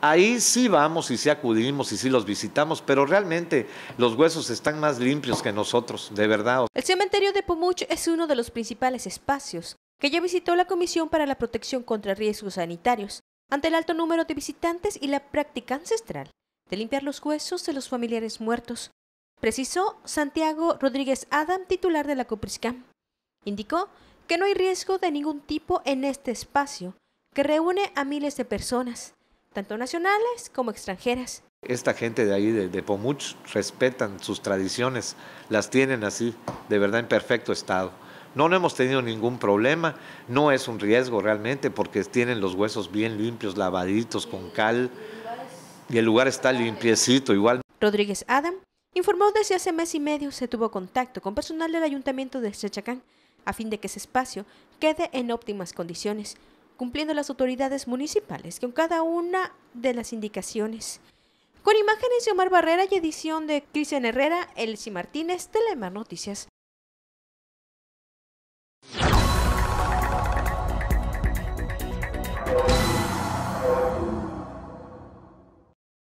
Ahí sí vamos y sí acudimos y sí los visitamos, pero realmente los huesos están más limpios que nosotros, de verdad. El cementerio de Pomuch es uno de los principales espacios que ya visitó la Comisión para la Protección contra Riesgos Sanitarios, ante el alto número de visitantes y la práctica ancestral de limpiar los huesos de los familiares muertos, precisó Santiago Rodríguez Adam, titular de la Copriscam. Indicó que no hay riesgo de ningún tipo en este espacio, que reúne a miles de personas, tanto nacionales como extranjeras. Esta gente de ahí, de, Pomuch, respetan sus tradiciones, las tienen así, de verdad en perfecto estado. No, no hemos tenido ningún problema, no es un riesgo realmente porque tienen los huesos bien limpios, lavaditos con cal y el lugar está limpiecito igual. Rodríguez Adam informó desde hace mes y medio se tuvo contacto con personal del ayuntamiento de Chachacán a fin de que ese espacio quede en óptimas condiciones cumpliendo las autoridades municipales con cada una de las indicaciones. Con imágenes de Omar Barrera y edición de Cristian Herrera, Elsie Martínez, Telemar Noticias.